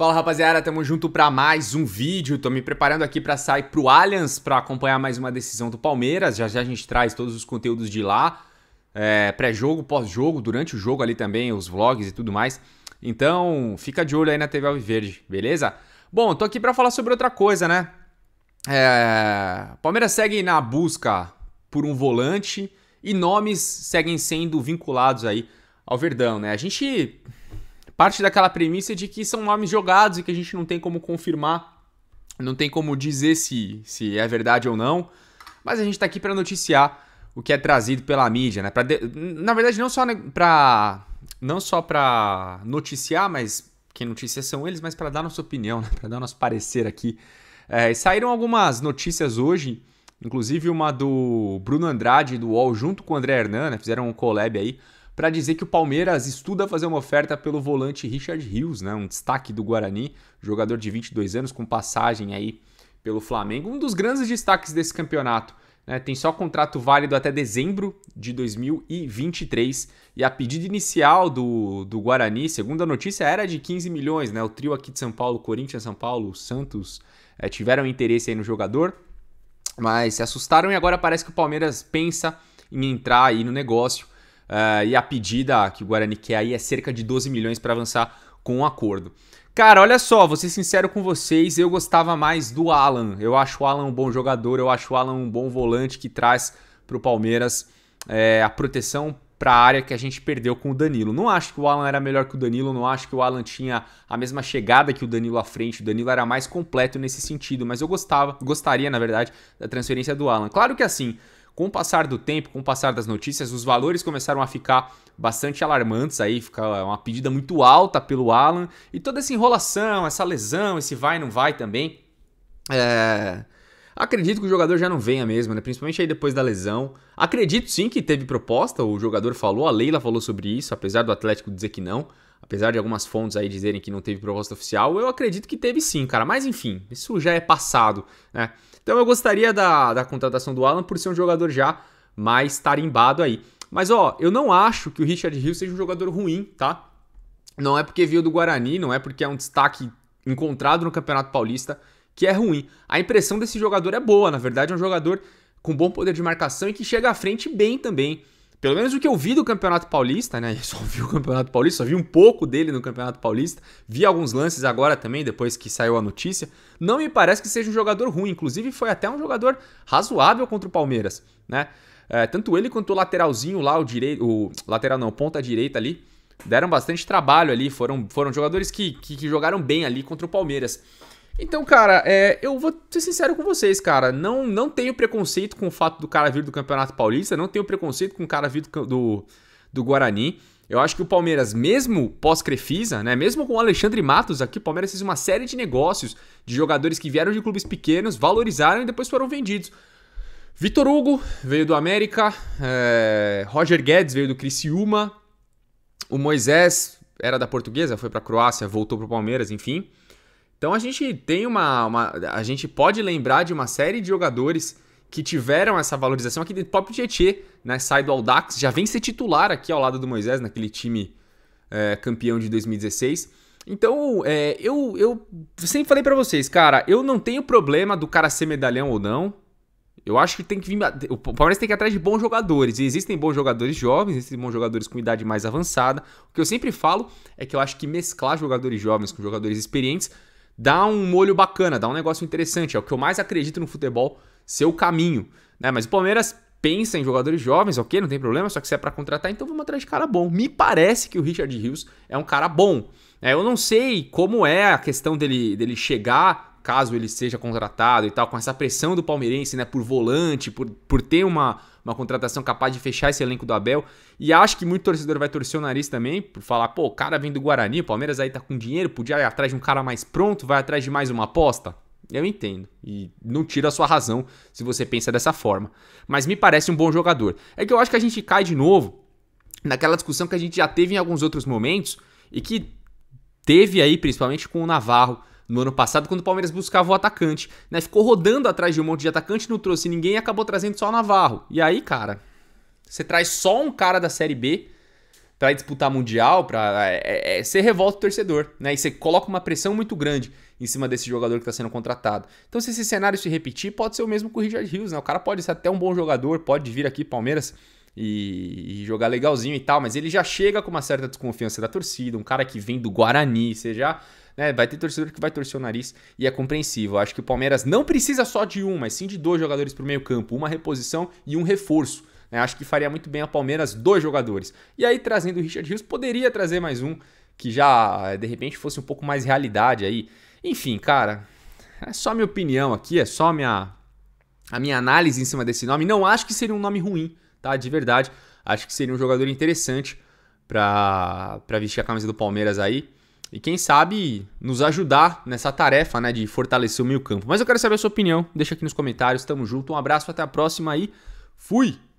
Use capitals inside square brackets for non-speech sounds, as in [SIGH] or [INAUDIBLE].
Fala rapaziada, tamo junto para mais um vídeo. Tô me preparando aqui para sair pro Allianz para acompanhar mais uma decisão do Palmeiras. Já já a gente traz todos os conteúdos de lá, é, pré-jogo, pós-jogo, durante o jogo ali também, os vlogs e tudo mais. Então, fica de olho aí na TV Alviverde, beleza? Bom, tô aqui para falar sobre outra coisa, né? É... Palmeiras segue na busca por um volante e nomes seguem sendo vinculados aí ao Verdão, né? A gente parte daquela premissa de que são nomes jogados e que a gente não tem como confirmar, não tem como dizer se, se é verdade ou não, mas a gente está aqui para noticiar o que é trazido pela mídia, né? Pra de... Na verdade, não só né, para não só para noticiar, mas quem noticia são eles, mas para dar nossa opinião, né? para dar nosso parecer aqui. É, saíram algumas notícias hoje, inclusive uma do Bruno Andrade do UOL junto com o André Hernan, né? fizeram um collab aí para dizer que o Palmeiras estuda fazer uma oferta pelo volante Richard Rios, né? um destaque do Guarani, jogador de 22 anos com passagem aí pelo Flamengo, um dos grandes destaques desse campeonato. Né? Tem só contrato válido até dezembro de 2023 e a pedida inicial do, do Guarani, segundo a notícia, era de 15 milhões. Né? O trio aqui de São Paulo, Corinthians, São Paulo, Santos, é, tiveram interesse aí no jogador, mas se assustaram e agora parece que o Palmeiras pensa em entrar aí no negócio. Uh, e a pedida que o Guarani quer aí é cerca de 12 milhões para avançar com o um acordo. Cara, olha só, vou ser sincero com vocês, eu gostava mais do Alan. Eu acho o Alan um bom jogador, eu acho o Alan um bom volante que traz para o Palmeiras é, a proteção para a área que a gente perdeu com o Danilo. Não acho que o Alan era melhor que o Danilo, não acho que o Alan tinha a mesma chegada que o Danilo à frente. O Danilo era mais completo nesse sentido, mas eu gostava, gostaria, na verdade, da transferência do Alan. Claro que assim, com o passar do tempo, com o passar das notícias, os valores começaram a ficar bastante alarmantes aí, fica uma pedida muito alta pelo Alan, e toda essa enrolação, essa lesão, esse vai não vai também, é, Acredito que o jogador já não venha mesmo, né? Principalmente aí depois da lesão. Acredito sim que teve proposta, o jogador falou, a Leila falou sobre isso, apesar do Atlético dizer que não. Apesar de algumas fontes aí dizerem que não teve proposta oficial, eu acredito que teve sim, cara. Mas enfim, isso já é passado, né? Então eu gostaria da, da contratação do Alan por ser um jogador já mais tarimbado aí. Mas ó, eu não acho que o Richard Hill seja um jogador ruim, tá? Não é porque veio do Guarani, não é porque é um destaque encontrado no Campeonato Paulista que é ruim. A impressão desse jogador é boa, na verdade, é um jogador com bom poder de marcação e que chega à frente bem também. Pelo menos o que eu vi do Campeonato Paulista, né? [LAUGHS] Eu só vi o Campeonato Paulista, só vi um pouco dele no Campeonato Paulista. Vi alguns lances agora também, depois que saiu a notícia. Não me parece que seja um jogador ruim. Inclusive, foi até um jogador razoável contra o Palmeiras, né? É, tanto ele quanto o lateralzinho lá, o direito. O lateral não, ponta direita ali. Deram bastante trabalho ali. Foram, foram jogadores que, que, que jogaram bem ali contra o Palmeiras. Então, cara, é, eu vou ser sincero com vocês, cara. Não, não tenho preconceito com o fato do cara vir do Campeonato Paulista, não tenho preconceito com o cara vir do, do, do Guarani. Eu acho que o Palmeiras, mesmo pós-Crefisa, né, mesmo com o Alexandre Matos aqui, o Palmeiras fez uma série de negócios de jogadores que vieram de clubes pequenos, valorizaram e depois foram vendidos. Vitor Hugo veio do América, é, Roger Guedes veio do Criciúma, o Moisés era da Portuguesa, foi para a Croácia, voltou para o Palmeiras, enfim. Então a gente tem uma, uma, A gente pode lembrar de uma série de jogadores que tiveram essa valorização aqui dentro. Próprio Tietê, né? Sai do Aldax, já vem ser titular aqui ao lado do Moisés, naquele time é, campeão de 2016. Então, é, eu, eu sempre falei para vocês, cara, eu não tenho problema do cara ser medalhão ou não. Eu acho que tem que vir. O Palmeiras tem que ir atrás de bons jogadores. E existem bons jogadores jovens, existem bons jogadores com idade mais avançada. O que eu sempre falo é que eu acho que mesclar jogadores jovens com jogadores experientes dá um molho bacana, dá um negócio interessante. É o que eu mais acredito no futebol ser o caminho. Né? Mas o Palmeiras pensa em jogadores jovens, ok, não tem problema, só que se é para contratar, então vamos atrás de cara bom. Me parece que o Richard Rios é um cara bom. É, eu não sei como é a questão dele, dele chegar, caso ele seja contratado e tal, com essa pressão do palmeirense, né, por volante, por, por ter uma, uma contratação capaz de fechar esse elenco do Abel. E acho que muito torcedor vai torcer o nariz também, por falar, pô, o cara vem do Guarani, o Palmeiras aí tá com dinheiro, podia ir atrás de um cara mais pronto, vai atrás de mais uma aposta. Eu entendo. E não tira a sua razão se você pensa dessa forma. Mas me parece um bom jogador. É que eu acho que a gente cai de novo naquela discussão que a gente já teve em alguns outros momentos e que teve aí, principalmente com o Navarro, no ano passado, quando o Palmeiras buscava o atacante. Né? Ficou rodando atrás de um monte de atacante, não trouxe ninguém e acabou trazendo só o Navarro. E aí, cara, você traz só um cara da Série B para disputar Mundial, para é, é, é, você revolta o torcedor, né? E você coloca uma pressão muito grande em cima desse jogador que está sendo contratado. Então, se esse cenário se repetir, pode ser o mesmo com o Richard Hughes. né? O cara pode ser até um bom jogador, pode vir aqui Palmeiras e, e jogar legalzinho e tal, mas ele já chega com uma certa desconfiança da torcida, um cara que vem do Guarani, você já né? Vai ter torcedor que vai torcer o nariz e é compreensível. Acho que o Palmeiras não precisa só de um, mas sim de dois jogadores para o meio campo, uma reposição e um reforço. Né? Acho que faria muito bem ao Palmeiras dois jogadores. E aí, trazendo o Richard Rios, poderia trazer mais um que já, de repente, fosse um pouco mais realidade aí. Enfim, cara, é só minha opinião aqui, é só minha, a minha análise em cima desse nome. Não acho que seria um nome ruim, tá? De verdade. Acho que seria um jogador interessante para vestir a camisa do Palmeiras aí e quem sabe nos ajudar nessa tarefa, né, de fortalecer o meio campo. Mas eu quero saber a sua opinião, deixa aqui nos comentários, tamo junto, um abraço, até a próxima aí. fui!